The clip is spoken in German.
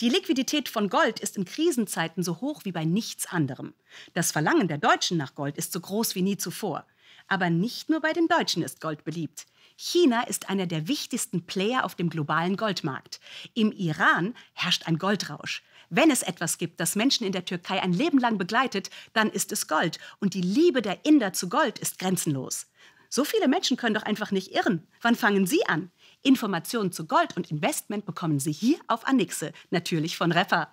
Die Liquidität von Gold ist in Krisenzeiten so hoch wie bei nichts anderem. Das Verlangen der Deutschen nach Gold ist so groß wie nie zuvor. Aber nicht nur bei den Deutschen ist Gold beliebt. China ist einer der wichtigsten Player auf dem globalen Goldmarkt. Im Iran herrscht ein Goldrausch. Wenn es etwas gibt, das Menschen in der Türkei ein Leben lang begleitet, dann ist es Gold. Und die Liebe der Inder zu Gold ist grenzenlos. So viele Menschen können doch einfach nicht irren. Wann fangen Sie an? Informationen zu Gold und Investment bekommen Sie hier auf Anixe, natürlich von Reffer.